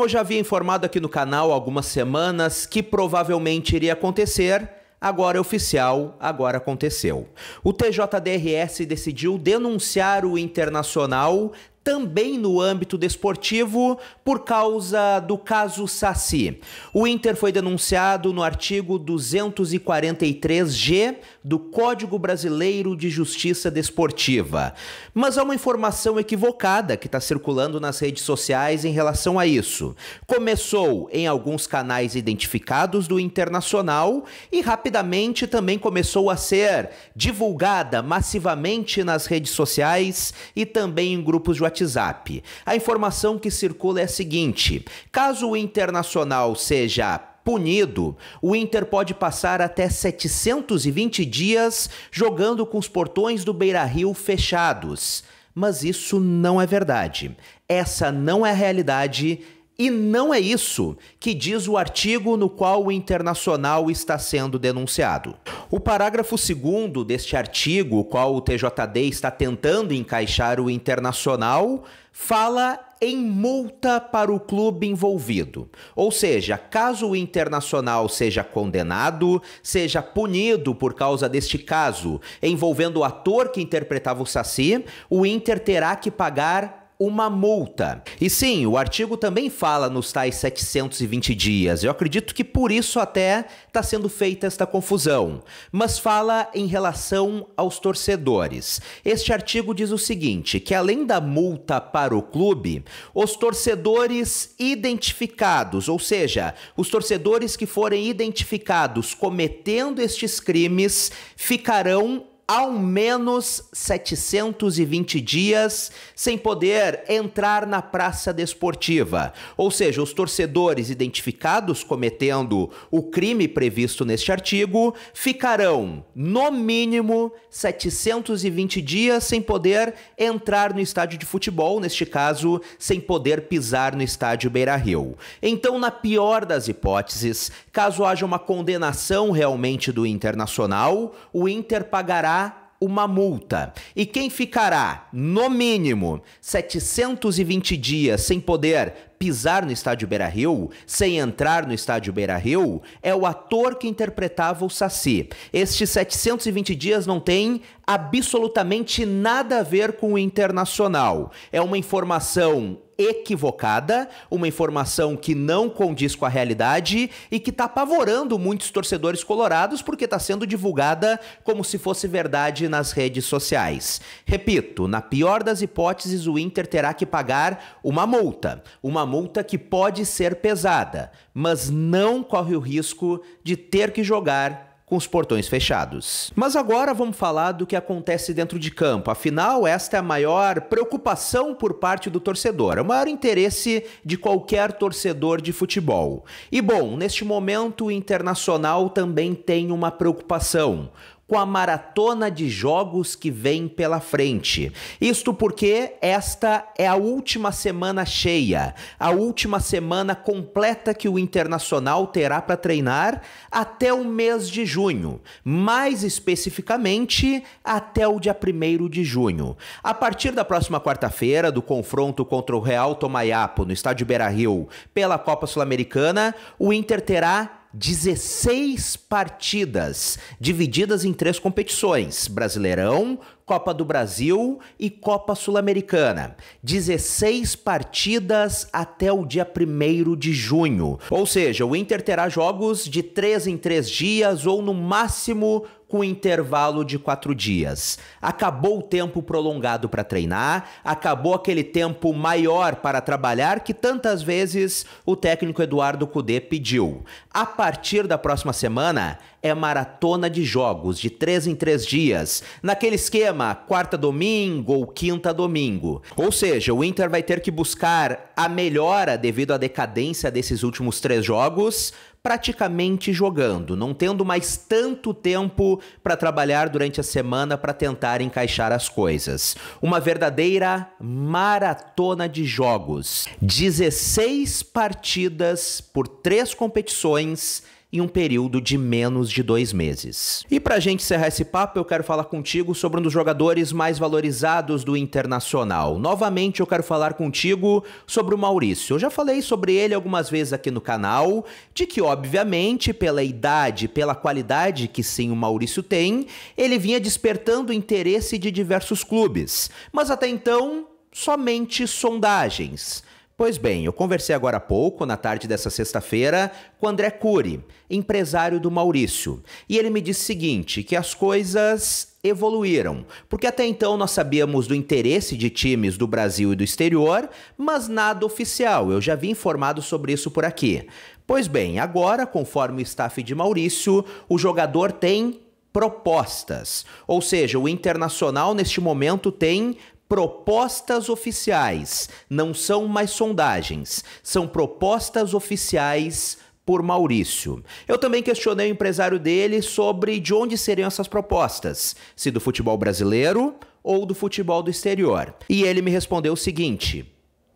Como eu já havia informado aqui no canal há algumas semanas que provavelmente iria acontecer, agora é oficial, agora aconteceu. O TJDRS decidiu denunciar o Internacional também no âmbito desportivo por causa do caso Saci. O Inter foi denunciado no artigo 243G do Código Brasileiro de Justiça Desportiva. Mas há uma informação equivocada que está circulando nas redes sociais em relação a isso. Começou em alguns canais identificados do Internacional e rapidamente também começou a ser divulgada massivamente nas redes sociais e também em grupos de WhatsApp WhatsApp. A informação que circula é a seguinte: caso o internacional seja punido, o Inter pode passar até 720 dias jogando com os portões do Beira-Rio fechados. Mas isso não é verdade. Essa não é a realidade e não é isso que diz o artigo no qual o internacional está sendo denunciado. O parágrafo 2 deste artigo, o qual o TJD está tentando encaixar o internacional, fala em multa para o clube envolvido. Ou seja, caso o internacional seja condenado, seja punido por causa deste caso envolvendo o ator que interpretava o Saci, o Inter terá que pagar uma multa. E sim, o artigo também fala nos tais 720 dias. Eu acredito que por isso até está sendo feita esta confusão. Mas fala em relação aos torcedores. Este artigo diz o seguinte: que além da multa para o clube, os torcedores identificados, ou seja, os torcedores que forem identificados cometendo estes crimes, ficarão ao menos 720 dias sem poder entrar na praça desportiva. Ou seja, os torcedores identificados cometendo o crime previsto neste artigo ficarão, no mínimo, 720 dias sem poder entrar no estádio de futebol, neste caso, sem poder pisar no estádio Beira-Rio. Então, na pior das hipóteses, caso haja uma condenação realmente do Internacional, o Inter pagará uma multa. E quem ficará, no mínimo, 720 dias sem poder pisar no estádio Beira-Rio, sem entrar no estádio Beira-Rio, é o ator que interpretava o Saci. Estes 720 dias não tem absolutamente nada a ver com o internacional. É uma informação equivocada, uma informação que não condiz com a realidade e que está apavorando muitos torcedores colorados porque está sendo divulgada como se fosse verdade nas redes sociais. Repito, na pior das hipóteses, o Inter terá que pagar uma multa, uma multa que pode ser pesada, mas não corre o risco de ter que jogar com os portões fechados. Mas agora vamos falar do que acontece dentro de campo. Afinal, esta é a maior preocupação por parte do torcedor, é o maior interesse de qualquer torcedor de futebol. E bom, neste momento o Internacional também tem uma preocupação com a maratona de jogos que vem pela frente. Isto porque esta é a última semana cheia, a última semana completa que o Internacional terá para treinar até o mês de junho, mais especificamente até o dia 1 de junho. A partir da próxima quarta-feira, do confronto contra o Real Tomayapo no estádio Beira-Rio pela Copa Sul-Americana, o Inter terá 16 partidas, divididas em três competições: Brasileirão, Copa do Brasil e Copa Sul-Americana. 16 partidas até o dia 1 de junho. Ou seja, o Inter terá jogos de 3 em 3 dias ou no máximo com intervalo de quatro dias. Acabou o tempo prolongado para treinar, acabou aquele tempo maior para trabalhar que tantas vezes o técnico Eduardo Cudê pediu. A partir da próxima semana, é maratona de jogos de três em três dias, naquele esquema quarta domingo ou quinta domingo. Ou seja, o Inter vai ter que buscar a melhora devido à decadência desses últimos três jogos praticamente jogando, não tendo mais tanto tempo para trabalhar durante a semana para tentar encaixar as coisas. Uma verdadeira maratona de jogos. 16 partidas por três competições em um período de menos de dois meses. E para a gente encerrar esse papo, eu quero falar contigo sobre um dos jogadores mais valorizados do Internacional. Novamente, eu quero falar contigo sobre o Maurício. Eu já falei sobre ele algumas vezes aqui no canal, de que, obviamente, pela idade, pela qualidade que sim o Maurício tem, ele vinha despertando interesse de diversos clubes. Mas até então, somente sondagens. Pois bem, eu conversei agora há pouco, na tarde dessa sexta-feira, com André Cury, empresário do Maurício. E ele me disse o seguinte, que as coisas evoluíram, porque até então nós sabíamos do interesse de times do Brasil e do exterior, mas nada oficial. Eu já havia informado sobre isso por aqui. Pois bem, agora, conforme o staff de Maurício, o jogador tem propostas. Ou seja, o Internacional neste momento tem propostas oficiais, não são mais sondagens, são propostas oficiais por Maurício. Eu também questionei o empresário dele sobre de onde seriam essas propostas, se do futebol brasileiro ou do futebol do exterior. E ele me respondeu o seguinte: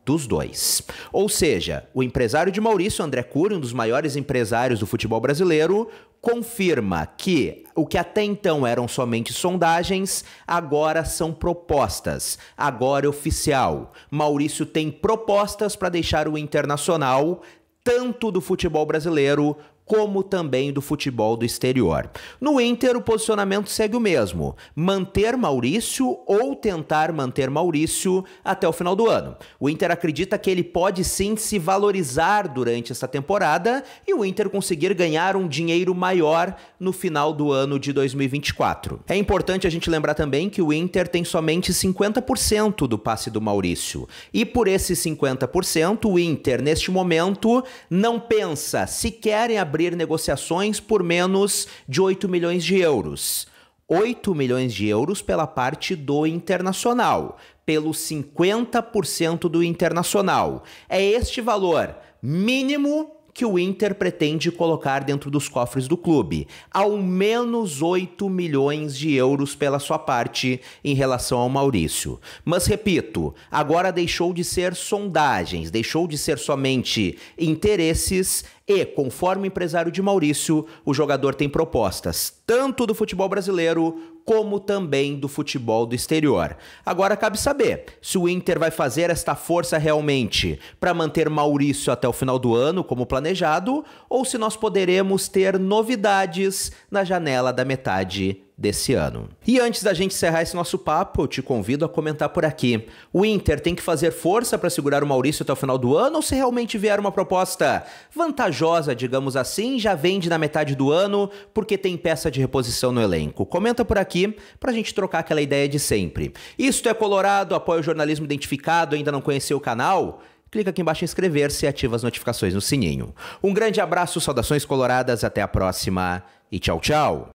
dos dois. Ou seja, o empresário de Maurício, André Cury, um dos maiores empresários do futebol brasileiro, confirma que o que até então eram somente sondagens, agora são propostas. Agora é oficial. Maurício tem propostas para deixar o Internacional tanto do futebol brasileiro como também do futebol do exterior. No Inter, o posicionamento segue o mesmo: manter Maurício ou tentar manter Maurício até o final do ano. O Inter acredita que ele pode sim se valorizar durante essa temporada e o Inter conseguir ganhar um dinheiro maior no final do ano de 2024. É importante a gente lembrar também que o Inter tem somente 50% do passe do Maurício. E por esses 50%, o Inter, neste momento, não pensa sequer em abrir abrir negociações por menos de 8 milhões de euros. 8 milhões de euros pela parte do internacional, pelo 50% do internacional. É este valor mínimo que o Inter pretende colocar dentro dos cofres do clube, ao menos 8 milhões de euros pela sua parte em relação ao Maurício. Mas repito, agora deixou de ser sondagens, deixou de ser somente interesses e, conforme o empresário de Maurício, o jogador tem propostas, tanto do futebol brasileiro como também do futebol do exterior. Agora cabe saber se o Inter vai fazer esta força realmente para manter Maurício até o final do ano, como planejado, ou se nós poderemos ter novidades na janela da metade desse ano. E antes da gente encerrar esse nosso papo, eu te convido a comentar por aqui. O Inter tem que fazer força para segurar o Maurício até o final do ano ou se realmente vier uma proposta vantajosa, digamos assim, já vende na metade do ano porque tem peça de reposição no elenco? Comenta por aqui para a gente trocar aquela ideia de sempre. Isto é Colorado, apoia o jornalismo identificado, ainda não conheceu o canal? clica aqui embaixo em inscrever-se e ativa as notificações no sininho. Um grande abraço, saudações coloradas, até a próxima e tchau, tchau!